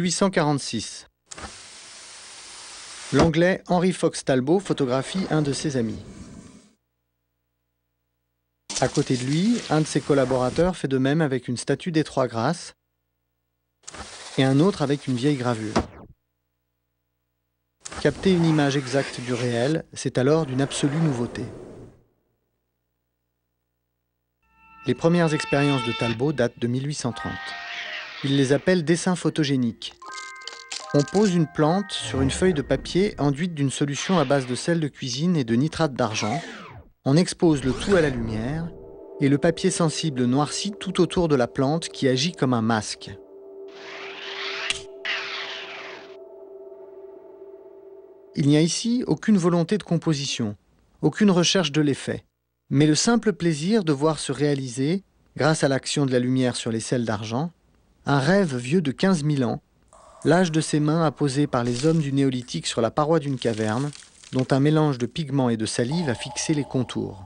1846. L'anglais Henry Fox Talbot photographie un de ses amis. À côté de lui, un de ses collaborateurs fait de même avec une statue des Trois Grâces et un autre avec une vieille gravure. Capter une image exacte du réel, c'est alors d'une absolue nouveauté. Les premières expériences de Talbot datent de 1830. Il les appelle dessins photogéniques. On pose une plante sur une feuille de papier enduite d'une solution à base de sel de cuisine et de nitrate d'argent. On expose le tout à la lumière et le papier sensible noircit tout autour de la plante qui agit comme un masque. Il n'y a ici aucune volonté de composition, aucune recherche de l'effet, mais le simple plaisir de voir se réaliser, grâce à l'action de la lumière sur les sels d'argent, un rêve vieux de 15 000 ans, l'âge de ses mains apposées par les hommes du néolithique sur la paroi d'une caverne, dont un mélange de pigments et de salive a fixé les contours.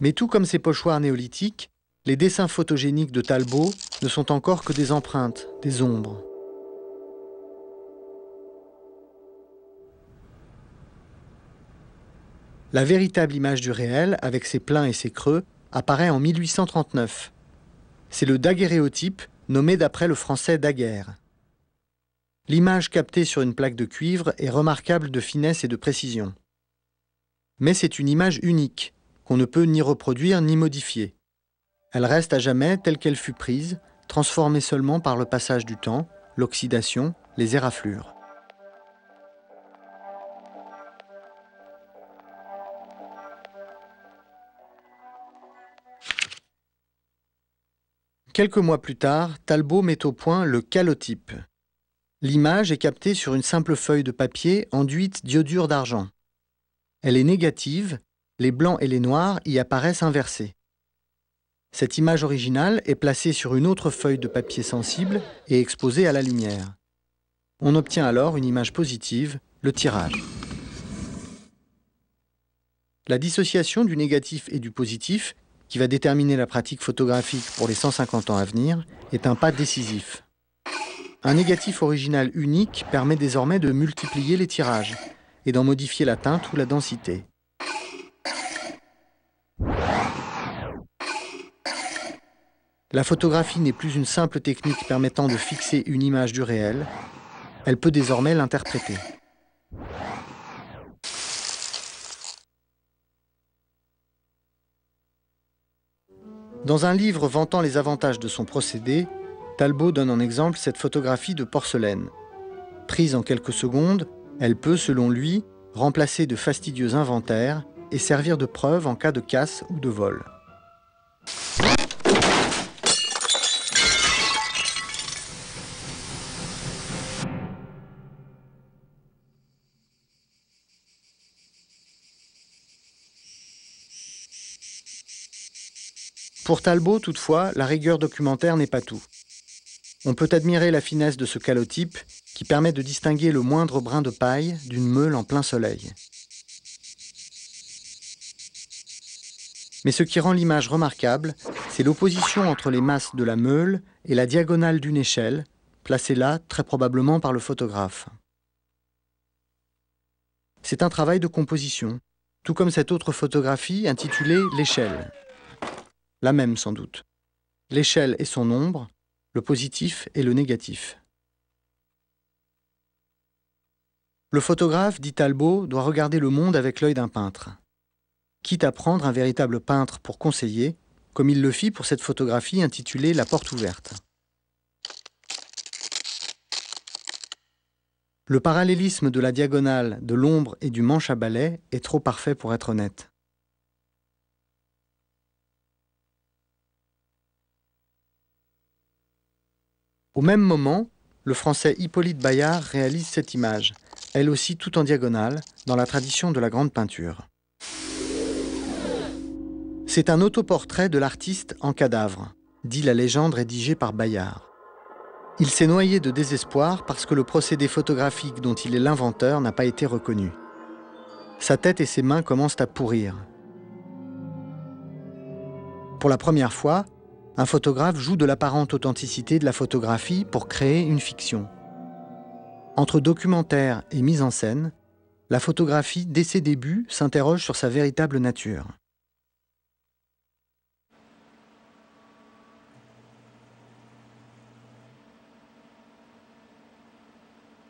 Mais tout comme ces pochoirs néolithiques, les dessins photogéniques de Talbot ne sont encore que des empreintes, des ombres. la véritable image du réel, avec ses pleins et ses creux, apparaît en 1839. C'est le daguerréotype, nommé d'après le français daguerre. L'image captée sur une plaque de cuivre est remarquable de finesse et de précision. Mais c'est une image unique, qu'on ne peut ni reproduire ni modifier. Elle reste à jamais telle qu'elle fut prise, transformée seulement par le passage du temps, l'oxydation, les éraflures. Quelques mois plus tard, Talbot met au point le calotype. L'image est captée sur une simple feuille de papier enduite d'iodure d'argent. Elle est négative, les blancs et les noirs y apparaissent inversés. Cette image originale est placée sur une autre feuille de papier sensible et exposée à la lumière. On obtient alors une image positive, le tirage. La dissociation du négatif et du positif qui va déterminer la pratique photographique pour les 150 ans à venir, est un pas décisif. Un négatif original unique permet désormais de multiplier les tirages et d'en modifier la teinte ou la densité. La photographie n'est plus une simple technique permettant de fixer une image du réel, elle peut désormais l'interpréter. Dans un livre vantant les avantages de son procédé, Talbot donne en exemple cette photographie de porcelaine. Prise en quelques secondes, elle peut, selon lui, remplacer de fastidieux inventaires et servir de preuve en cas de casse ou de vol. Pour Talbot, toutefois, la rigueur documentaire n'est pas tout. On peut admirer la finesse de ce calotype qui permet de distinguer le moindre brin de paille d'une meule en plein soleil. Mais ce qui rend l'image remarquable, c'est l'opposition entre les masses de la meule et la diagonale d'une échelle, placée là très probablement par le photographe. C'est un travail de composition, tout comme cette autre photographie intitulée L'échelle la même sans doute. L'échelle et son ombre, le positif et le négatif. Le photographe, dit Talbot, doit regarder le monde avec l'œil d'un peintre. Quitte à prendre un véritable peintre pour conseiller, comme il le fit pour cette photographie intitulée La porte ouverte. Le parallélisme de la diagonale, de l'ombre et du manche à balai est trop parfait pour être honnête. Au même moment, le français Hippolyte Bayard réalise cette image, elle aussi tout en diagonale, dans la tradition de la grande peinture. C'est un autoportrait de l'artiste en cadavre, dit la légende rédigée par Bayard. Il s'est noyé de désespoir parce que le procédé photographique dont il est l'inventeur n'a pas été reconnu. Sa tête et ses mains commencent à pourrir. Pour la première fois, un photographe joue de l'apparente authenticité de la photographie pour créer une fiction. Entre documentaire et mise en scène, la photographie, dès ses débuts, s'interroge sur sa véritable nature.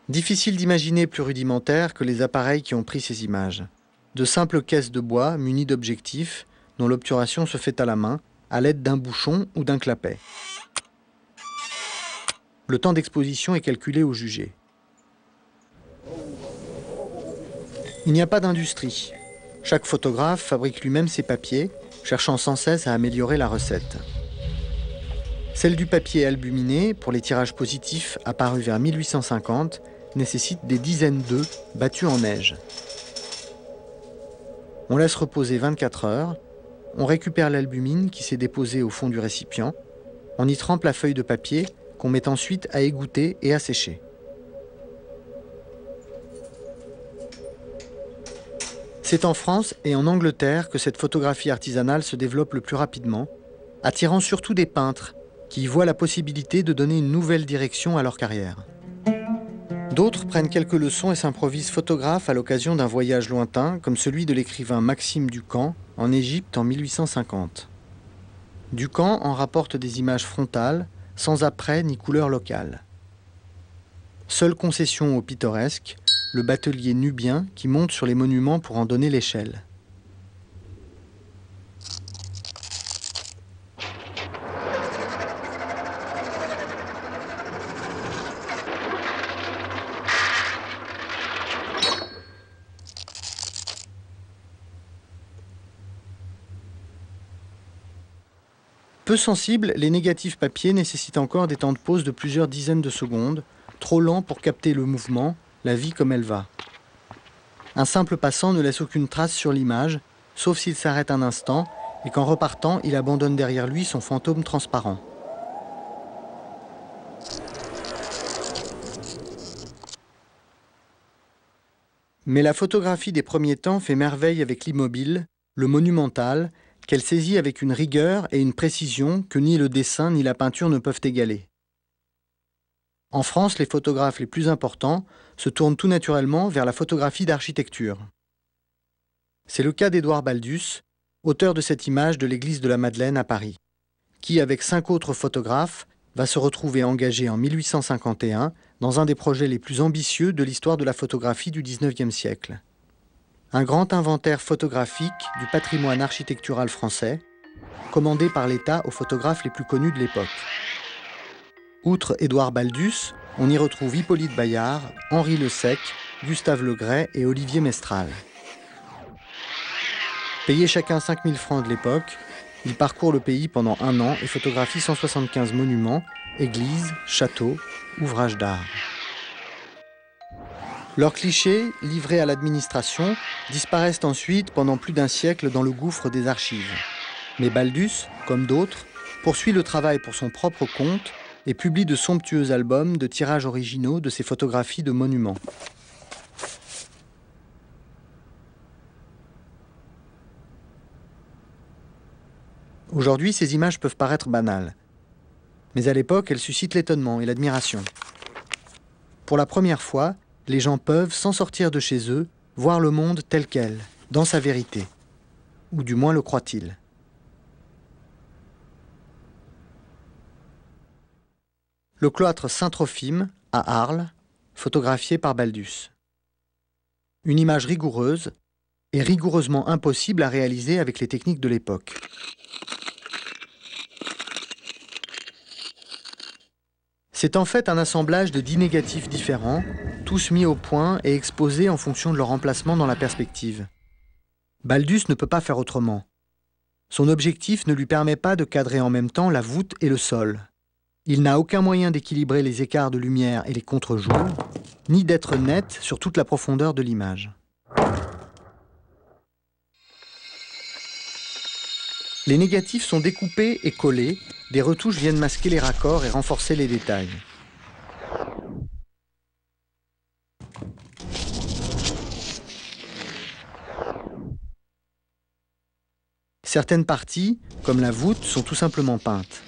Difficile d'imaginer plus rudimentaire que les appareils qui ont pris ces images. De simples caisses de bois munies d'objectifs, dont l'obturation se fait à la main, à l'aide d'un bouchon ou d'un clapet. Le temps d'exposition est calculé au jugé. Il n'y a pas d'industrie. Chaque photographe fabrique lui-même ses papiers, cherchant sans cesse à améliorer la recette. Celle du papier albuminé, pour les tirages positifs apparus vers 1850, nécessite des dizaines d'œufs battus en neige. On laisse reposer 24 heures on récupère l'albumine qui s'est déposée au fond du récipient, on y trempe la feuille de papier qu'on met ensuite à égoutter et à sécher. C'est en France et en Angleterre que cette photographie artisanale se développe le plus rapidement, attirant surtout des peintres qui y voient la possibilité de donner une nouvelle direction à leur carrière. D'autres prennent quelques leçons et s'improvisent photographes à l'occasion d'un voyage lointain, comme celui de l'écrivain Maxime Ducamp, en Égypte en 1850. Ducamp en rapporte des images frontales, sans apprêt ni couleur locale. Seule concession au pittoresque, le batelier nubien qui monte sur les monuments pour en donner l'échelle. Peu sensibles, les négatifs papier nécessitent encore des temps de pause de plusieurs dizaines de secondes, trop lents pour capter le mouvement, la vie comme elle va. Un simple passant ne laisse aucune trace sur l'image, sauf s'il s'arrête un instant et qu'en repartant, il abandonne derrière lui son fantôme transparent. Mais la photographie des premiers temps fait merveille avec l'immobile, le monumental qu'elle saisit avec une rigueur et une précision que ni le dessin ni la peinture ne peuvent égaler. En France, les photographes les plus importants se tournent tout naturellement vers la photographie d'architecture. C'est le cas d'Édouard Baldus, auteur de cette image de l'église de la Madeleine à Paris, qui, avec cinq autres photographes, va se retrouver engagé en 1851 dans un des projets les plus ambitieux de l'histoire de la photographie du XIXe siècle un grand inventaire photographique du patrimoine architectural français, commandé par l'État aux photographes les plus connus de l'époque. Outre Édouard Baldus, on y retrouve Hippolyte Bayard, Henri Le Sec, Gustave Legret et Olivier Mestral. Payés chacun 5000 francs de l'époque, ils parcourent le pays pendant un an et photographient 175 monuments, églises, châteaux, ouvrages d'art. Leurs clichés, livrés à l'administration, disparaissent ensuite pendant plus d'un siècle dans le gouffre des archives. Mais Baldus, comme d'autres, poursuit le travail pour son propre compte et publie de somptueux albums de tirages originaux de ses photographies de monuments. Aujourd'hui, ces images peuvent paraître banales. Mais à l'époque, elles suscitent l'étonnement et l'admiration. Pour la première fois, les gens peuvent, sans sortir de chez eux, voir le monde tel quel, dans sa vérité. Ou du moins le croit-il. Le cloître Saint-Trophime, à Arles, photographié par Baldus. Une image rigoureuse et rigoureusement impossible à réaliser avec les techniques de l'époque. C'est en fait un assemblage de dix négatifs différents, tous mis au point et exposés en fonction de leur emplacement dans la perspective. Baldus ne peut pas faire autrement. Son objectif ne lui permet pas de cadrer en même temps la voûte et le sol. Il n'a aucun moyen d'équilibrer les écarts de lumière et les contre-jours, ni d'être net sur toute la profondeur de l'image. Les négatifs sont découpés et collés, des retouches viennent masquer les raccords et renforcer les détails. Certaines parties, comme la voûte, sont tout simplement peintes.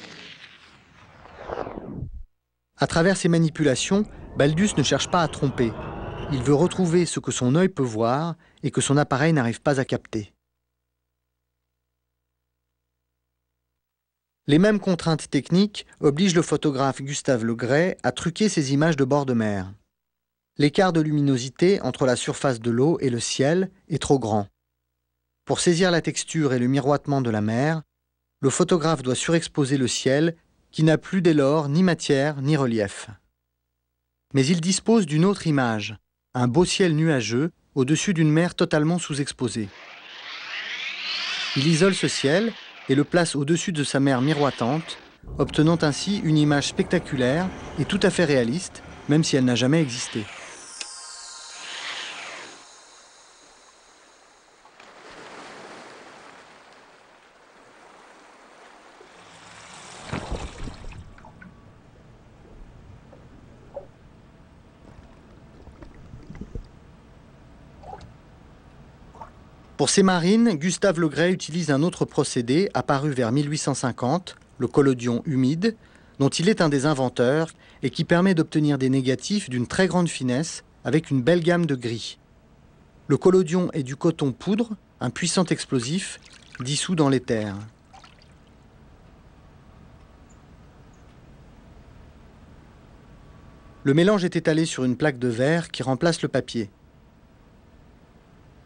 À travers ces manipulations, Baldus ne cherche pas à tromper. Il veut retrouver ce que son œil peut voir et que son appareil n'arrive pas à capter. Les mêmes contraintes techniques obligent le photographe Gustave Legray à truquer ses images de bord de mer. L'écart de luminosité entre la surface de l'eau et le ciel est trop grand. Pour saisir la texture et le miroitement de la mer, le photographe doit surexposer le ciel qui n'a plus dès lors ni matière ni relief. Mais il dispose d'une autre image, un beau ciel nuageux au-dessus d'une mer totalement sous-exposée. Il isole ce ciel et le place au-dessus de sa mère miroitante, obtenant ainsi une image spectaculaire et tout à fait réaliste, même si elle n'a jamais existé. Pour ces marines, Gustave Legret utilise un autre procédé apparu vers 1850, le collodion humide, dont il est un des inventeurs et qui permet d'obtenir des négatifs d'une très grande finesse avec une belle gamme de gris. Le collodion est du coton poudre, un puissant explosif dissous dans l'éther. Le mélange est étalé sur une plaque de verre qui remplace le papier.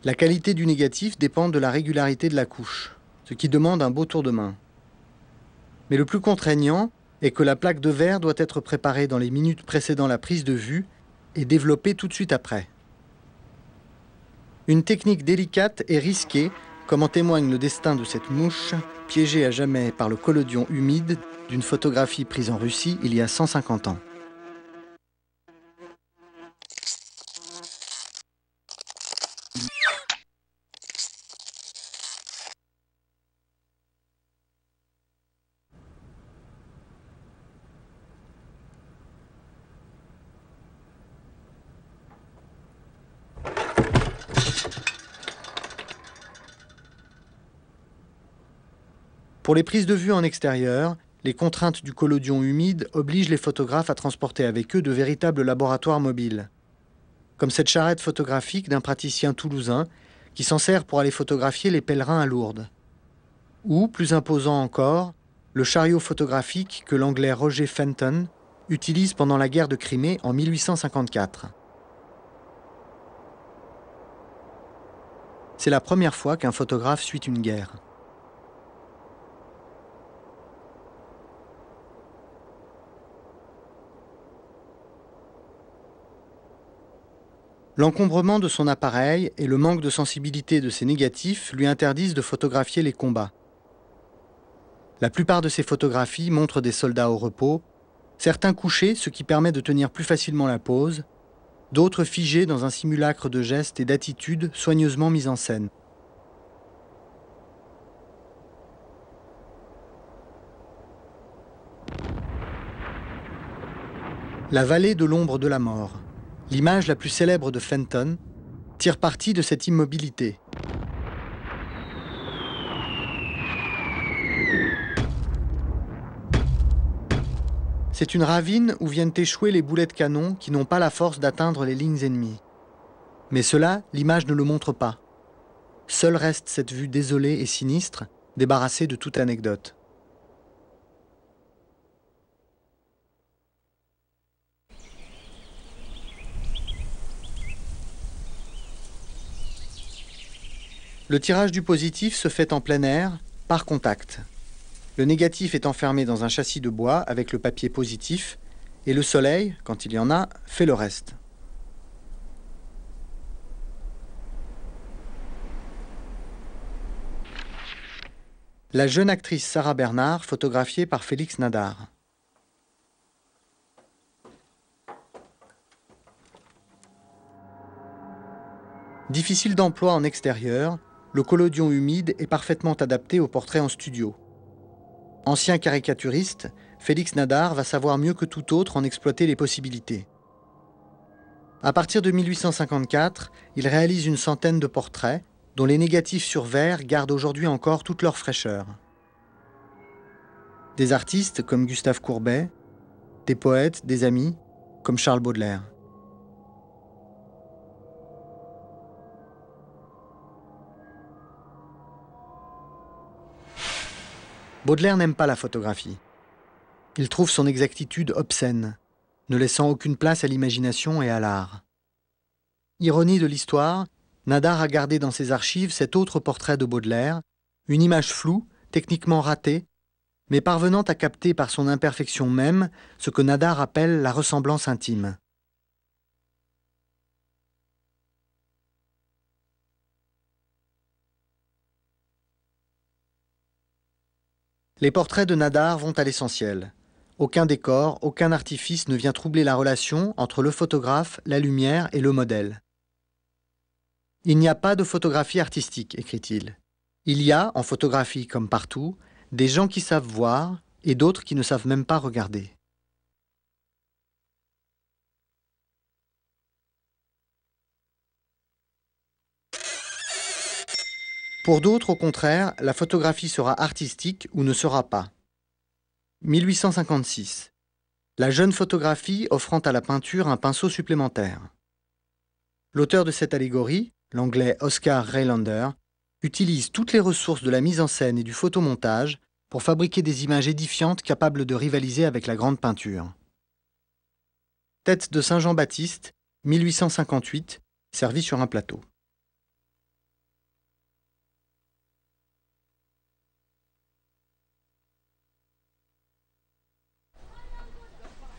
La qualité du négatif dépend de la régularité de la couche, ce qui demande un beau tour de main. Mais le plus contraignant est que la plaque de verre doit être préparée dans les minutes précédant la prise de vue et développée tout de suite après. Une technique délicate et risquée, comme en témoigne le destin de cette mouche, piégée à jamais par le collodion humide d'une photographie prise en Russie il y a 150 ans. Pour les prises de vue en extérieur, les contraintes du collodion humide obligent les photographes à transporter avec eux de véritables laboratoires mobiles. Comme cette charrette photographique d'un praticien toulousain qui s'en sert pour aller photographier les pèlerins à Lourdes. Ou, plus imposant encore, le chariot photographique que l'anglais Roger Fenton utilise pendant la guerre de Crimée en 1854. C'est la première fois qu'un photographe suit une guerre. L'encombrement de son appareil et le manque de sensibilité de ses négatifs lui interdisent de photographier les combats. La plupart de ses photographies montrent des soldats au repos, certains couchés, ce qui permet de tenir plus facilement la pose, d'autres figés dans un simulacre de gestes et d'attitudes soigneusement mis en scène. La vallée de l'ombre de la mort. L'image la plus célèbre de Fenton tire parti de cette immobilité. C'est une ravine où viennent échouer les boulets de canon qui n'ont pas la force d'atteindre les lignes ennemies. Mais cela, l'image ne le montre pas. Seule reste cette vue désolée et sinistre, débarrassée de toute anecdote. Le tirage du positif se fait en plein air, par contact. Le négatif est enfermé dans un châssis de bois avec le papier positif, et le soleil, quand il y en a, fait le reste. La jeune actrice Sarah Bernard, photographiée par Félix Nadar. Difficile d'emploi en extérieur, le collodion humide est parfaitement adapté aux portraits en studio. Ancien caricaturiste, Félix Nadar va savoir mieux que tout autre en exploiter les possibilités. À partir de 1854, il réalise une centaine de portraits, dont les négatifs sur verre gardent aujourd'hui encore toute leur fraîcheur. Des artistes comme Gustave Courbet, des poètes, des amis comme Charles Baudelaire. Baudelaire n'aime pas la photographie. Il trouve son exactitude obscène, ne laissant aucune place à l'imagination et à l'art. Ironie de l'histoire, Nadar a gardé dans ses archives cet autre portrait de Baudelaire, une image floue, techniquement ratée, mais parvenant à capter par son imperfection même ce que Nadar appelle la ressemblance intime. Les portraits de Nadar vont à l'essentiel. Aucun décor, aucun artifice ne vient troubler la relation entre le photographe, la lumière et le modèle. Il n'y a pas de photographie artistique, écrit-il. Il y a, en photographie comme partout, des gens qui savent voir et d'autres qui ne savent même pas regarder. Pour d'autres, au contraire, la photographie sera artistique ou ne sera pas. 1856. La jeune photographie offrant à la peinture un pinceau supplémentaire. L'auteur de cette allégorie, l'anglais Oscar Raylander, utilise toutes les ressources de la mise en scène et du photomontage pour fabriquer des images édifiantes capables de rivaliser avec la grande peinture. Tête de Saint Jean-Baptiste, 1858, servie sur un plateau.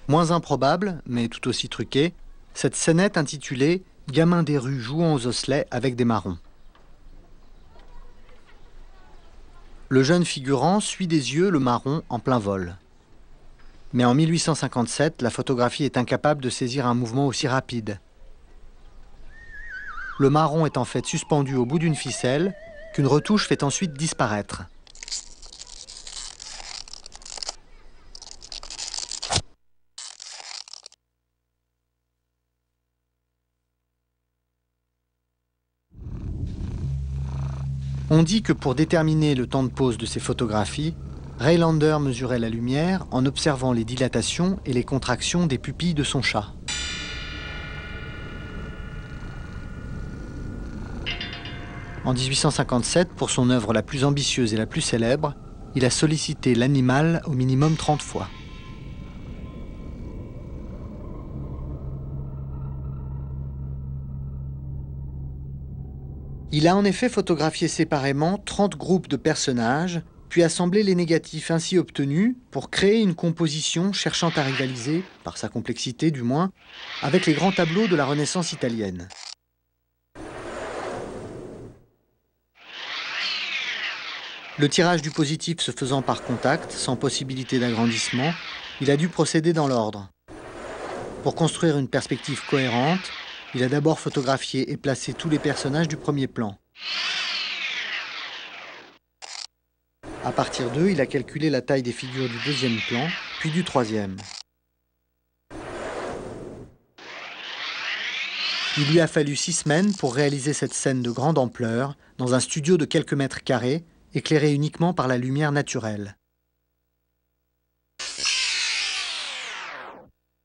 Moins improbable, mais tout aussi truqué, cette scénette intitulée Gamin des rues jouant aux osselets avec des marrons. Le jeune figurant suit des yeux le marron en plein vol. Mais en 1857, la photographie est incapable de saisir un mouvement aussi rapide. Le marron est en fait suspendu au bout d'une ficelle qu'une retouche fait ensuite disparaître. On dit que pour déterminer le temps de pause de ses photographies, Raylander mesurait la lumière en observant les dilatations et les contractions des pupilles de son chat. En 1857, pour son œuvre la plus ambitieuse et la plus célèbre, il a sollicité l'animal au minimum 30 fois. Il a en effet photographié séparément 30 groupes de personnages, puis assemblé les négatifs ainsi obtenus pour créer une composition cherchant à rivaliser, par sa complexité du moins, avec les grands tableaux de la Renaissance italienne. Le tirage du positif se faisant par contact, sans possibilité d'agrandissement, il a dû procéder dans l'ordre. Pour construire une perspective cohérente, il a d'abord photographié et placé tous les personnages du premier plan. À partir d'eux, il a calculé la taille des figures du deuxième plan, puis du troisième. Il lui a fallu six semaines pour réaliser cette scène de grande ampleur dans un studio de quelques mètres carrés, éclairé uniquement par la lumière naturelle.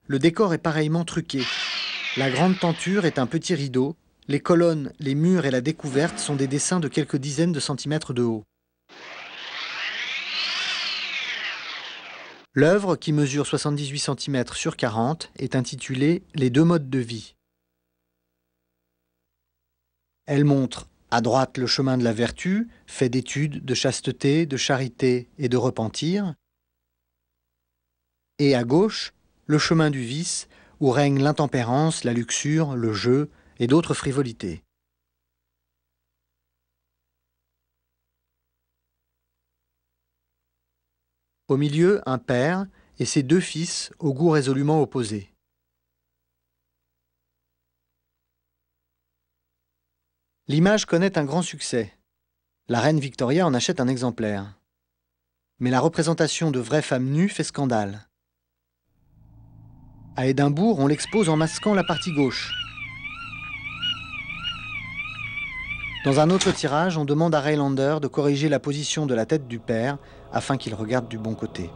Le décor est pareillement truqué. La grande tenture est un petit rideau. Les colonnes, les murs et la découverte sont des dessins de quelques dizaines de centimètres de haut. L'œuvre, qui mesure 78 cm sur 40, est intitulée Les deux modes de vie. Elle montre à droite le chemin de la vertu, fait d'études, de chasteté, de charité et de repentir, et à gauche le chemin du vice, où règne l'intempérance, la luxure, le jeu et d'autres frivolités. Au milieu, un père et ses deux fils au goût résolument opposé. L'image connaît un grand succès. La reine Victoria en achète un exemplaire. Mais la représentation de vraies femmes nues fait scandale. À Édimbourg, on l'expose en masquant la partie gauche. Dans un autre tirage, on demande à Raylander de corriger la position de la tête du père afin qu'il regarde du bon côté.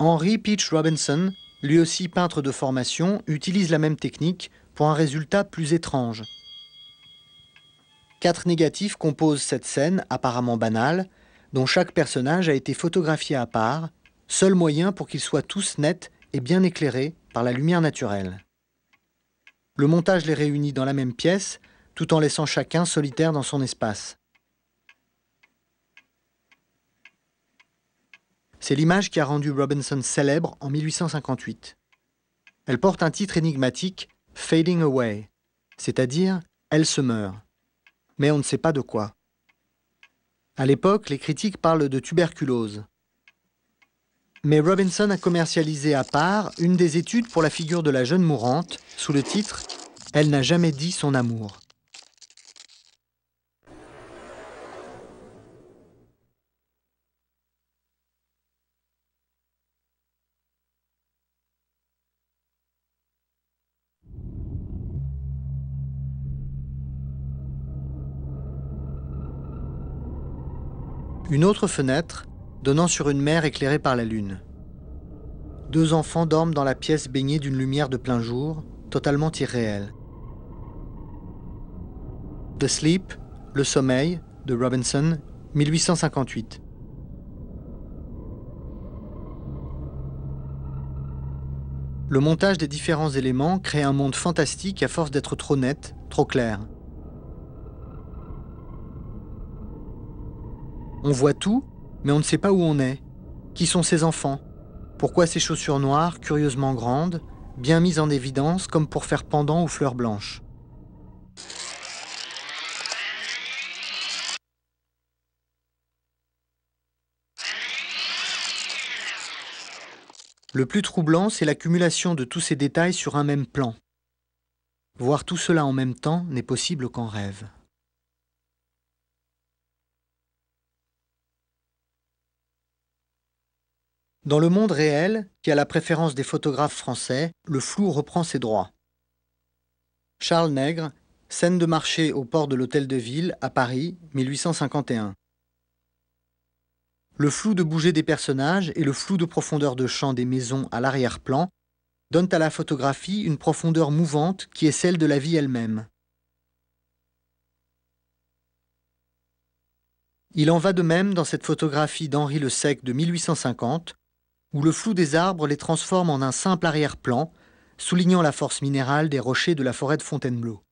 Henry Peach Robinson, lui aussi peintre de formation, utilise la même technique pour un résultat plus étrange. Quatre négatifs composent cette scène apparemment banale, dont chaque personnage a été photographié à part, seul moyen pour qu'ils soient tous nets et bien éclairés par la lumière naturelle. Le montage les réunit dans la même pièce, tout en laissant chacun solitaire dans son espace. C'est l'image qui a rendu Robinson célèbre en 1858. Elle porte un titre énigmatique, Fading Away, c'est-à-dire Elle se meurt mais on ne sait pas de quoi. À l'époque, les critiques parlent de tuberculose. Mais Robinson a commercialisé à part une des études pour la figure de la jeune mourante, sous le titre Elle n'a jamais dit son amour. Une autre fenêtre donnant sur une mer éclairée par la lune. Deux enfants dorment dans la pièce baignée d'une lumière de plein jour, totalement irréelle. The Sleep, Le Sommeil, de Robinson, 1858. Le montage des différents éléments crée un monde fantastique à force d'être trop net, trop clair. On voit tout, mais on ne sait pas où on est. Qui sont ces enfants Pourquoi ces chaussures noires, curieusement grandes, bien mises en évidence comme pour faire pendant aux fleurs blanches Le plus troublant, c'est l'accumulation de tous ces détails sur un même plan. Voir tout cela en même temps n'est possible qu'en rêve. Dans le monde réel, qui a la préférence des photographes français, le flou reprend ses droits. Charles Nègre, scène de marché au port de l'Hôtel de Ville, à Paris, 1851. Le flou de bouger des personnages et le flou de profondeur de champ des maisons à l'arrière-plan donnent à la photographie une profondeur mouvante qui est celle de la vie elle-même. Il en va de même dans cette photographie d'Henri Le Sec de 1850, où le flou des arbres les transforme en un simple arrière-plan, soulignant la force minérale des rochers de la forêt de Fontainebleau.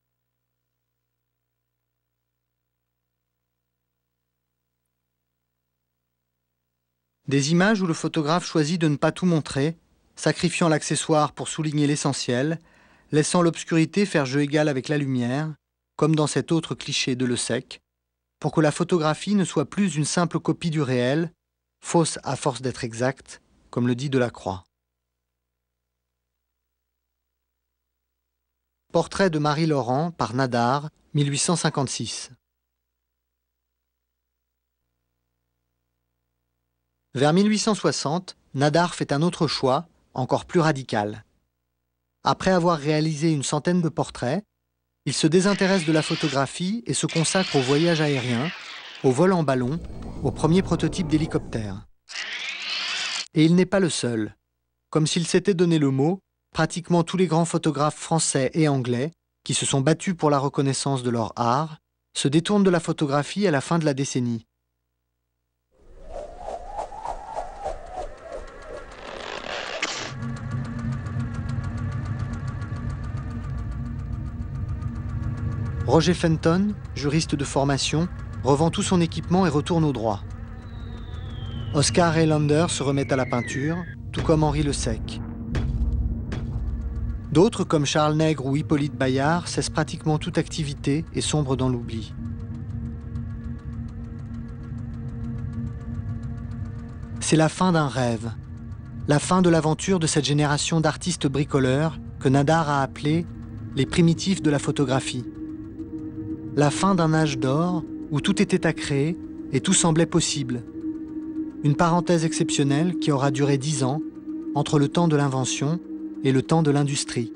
Des images où le photographe choisit de ne pas tout montrer, sacrifiant l'accessoire pour souligner l'essentiel, laissant l'obscurité faire jeu égal avec la lumière, comme dans cet autre cliché de Le Sec, pour que la photographie ne soit plus une simple copie du réel, fausse à force d'être exacte, comme le dit Delacroix. Portrait de Marie Laurent par Nadar, 1856. Vers 1860, Nadar fait un autre choix, encore plus radical. Après avoir réalisé une centaine de portraits, il se désintéresse de la photographie et se consacre au voyage aérien, au vol en ballon, au premier prototype d'hélicoptère. Et il n'est pas le seul. Comme s'il s'était donné le mot, pratiquement tous les grands photographes français et anglais, qui se sont battus pour la reconnaissance de leur art, se détournent de la photographie à la fin de la décennie. Roger Fenton, juriste de formation, revend tout son équipement et retourne au droit. Oscar Lander se remet à la peinture, tout comme Henri Le Sec. D'autres, comme Charles Nègre ou Hippolyte Bayard, cessent pratiquement toute activité et sombrent dans l'oubli. C'est la fin d'un rêve, la fin de l'aventure de cette génération d'artistes bricoleurs que Nadar a appelé les primitifs de la photographie. La fin d'un âge d'or où tout était à créer et tout semblait possible, une parenthèse exceptionnelle qui aura duré dix ans entre le temps de l'invention et le temps de l'industrie,